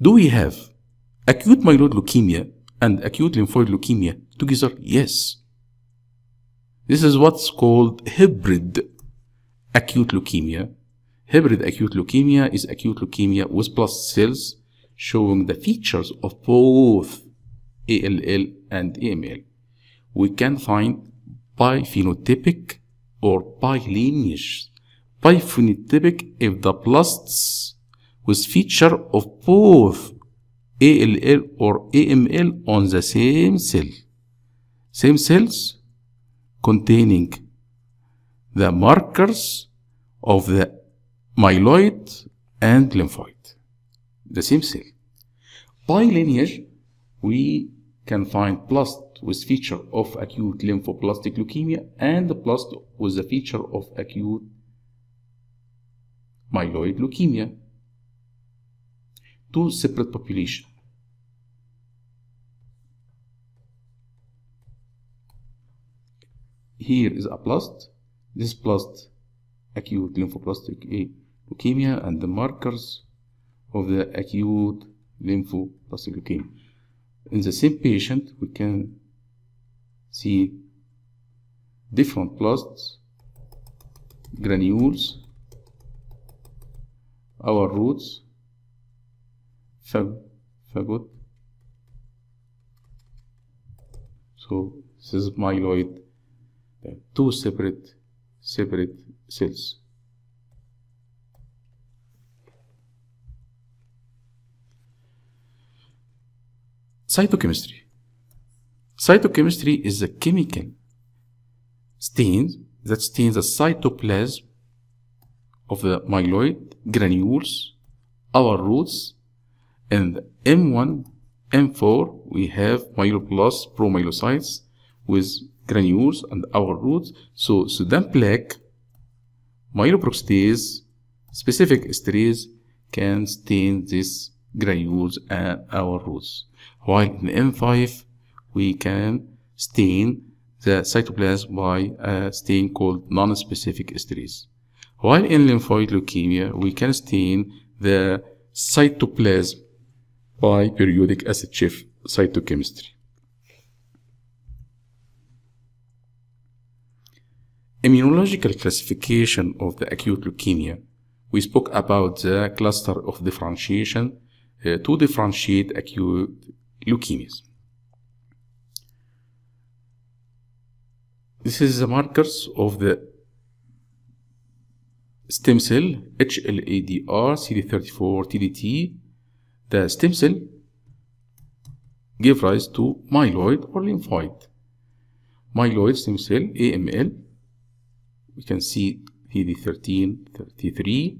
Do we have acute myeloid leukemia and acute lymphoid leukemia together? Yes. This is what's called hybrid acute leukemia. Hybrid acute leukemia is acute leukemia with blast cells showing the features of both ALL and AML. We can find biphenotypic or bilineage. Biphenotypic if the blasts with feature of both ALL or AML on the same cell. Same cells containing the markers of the myeloid and lymphoid. The same cell. By lineage, we can find blast with feature of acute lymphoblastic leukemia and blast with the feature of acute myeloid leukemia two separate population. Here is a blast. This blast acute lymphoblastic leukemia and the markers of the acute lymphoblastic leukemia. In the same patient, we can see different blasts, granules, our roots, so so this is myeloid two separate separate cells cytochemistry cytochemistry is a chemical stain that stains the cytoplasm of the myeloid granules, our roots, in the M1, M4, we have myeloblasts, promyelocytes with granules and our roots. So Sudan plaque, myeloproctase, specific esterase can stain these granules and our roots. While in M5, we can stain the cytoplasm by a stain called non-specific esterase. While in lymphoid leukemia, we can stain the cytoplasm by periodic acid shift cytochemistry. Immunological classification of the acute leukemia. We spoke about the cluster of differentiation uh, to differentiate acute leukemias. This is the markers of the stem cell HLA-DR, CD34, TDT, the stem cell give rise to myeloid or lymphoid. Myeloid stem cell, AML, we can see cd 13 33,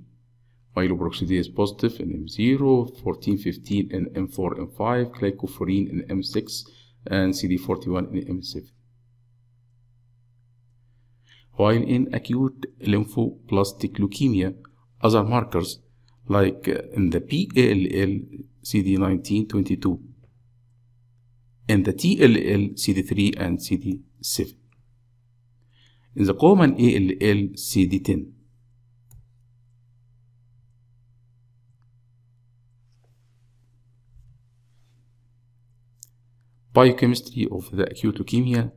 myeloperoxidase positive in M0, 14, 15 in M4, M5, glycophorin in M6, and CD41 in M7. While in acute lymphoblastic leukemia, other markers like uh, in the PALL CD19 22 in the TLL CD3 and CD7 in the common ALL CD10 biochemistry of the acute leukemia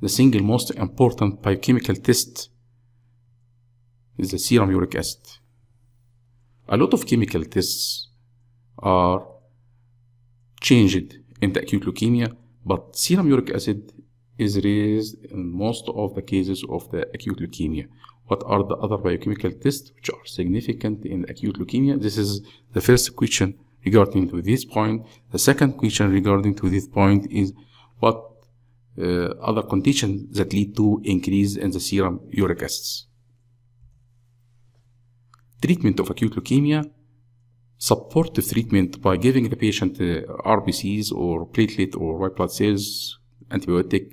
the single most important biochemical test is the serum uric acid a lot of chemical tests are changed in the acute leukemia, but serum uric acid is raised in most of the cases of the acute leukemia. What are the other biochemical tests which are significant in acute leukemia? This is the first question regarding to this point. The second question regarding to this point is what uh, other conditions that lead to increase in the serum uric acids. Treatment of acute leukemia supportive treatment by giving the patient uh, RBCs or platelet or white blood cells antibiotic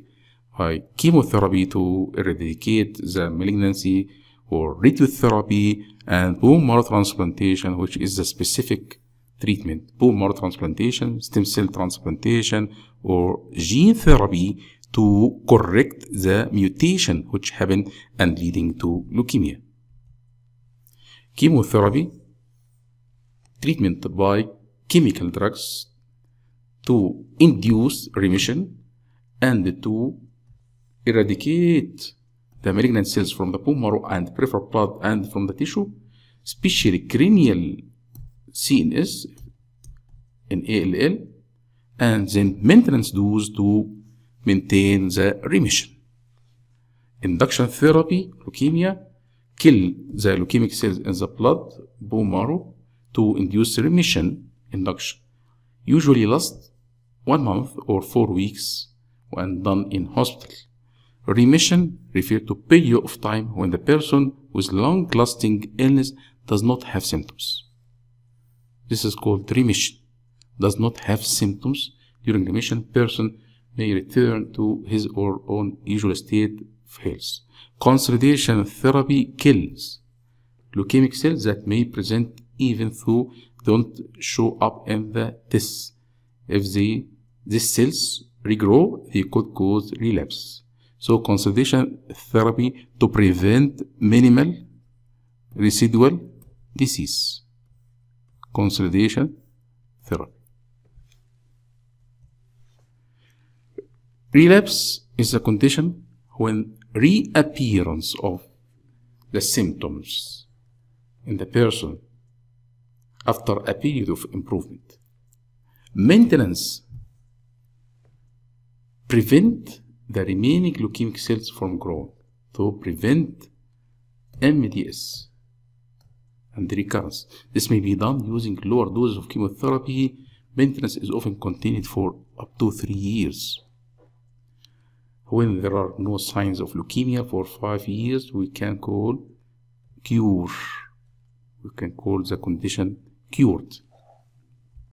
by chemotherapy to eradicate the malignancy or radiotherapy and bone marrow transplantation which is a specific treatment bone marrow transplantation stem cell transplantation or gene therapy to correct the mutation which happened and leading to leukemia chemotherapy, treatment by chemical drugs to induce remission and to eradicate the malignant cells from the bone marrow and peripheral blood and from the tissue, especially cranial CNS in ALL, and then maintenance dose to maintain the remission. Induction therapy, leukemia, kill the leukemic cells in the blood, bone marrow, to induce remission induction. Usually lasts one month or four weeks when done in hospital. Remission refers to period of time when the person with long-lasting illness does not have symptoms. This is called remission. Does not have symptoms. During remission, person may return to his or own usual state fails. Consolidation therapy kills leukemic cells that may present even though don't show up in the test. If they, these cells regrow, they could cause relapse. So consolidation therapy to prevent minimal residual disease. Consolidation therapy. Relapse is a condition when reappearance of the symptoms in the person after a period of improvement. Maintenance prevent the remaining leukemic cells from growing to prevent MDS and the recurrence. This may be done using lower doses of chemotherapy. Maintenance is often continued for up to three years when there are no signs of leukemia for five years we can call cure we can call the condition cured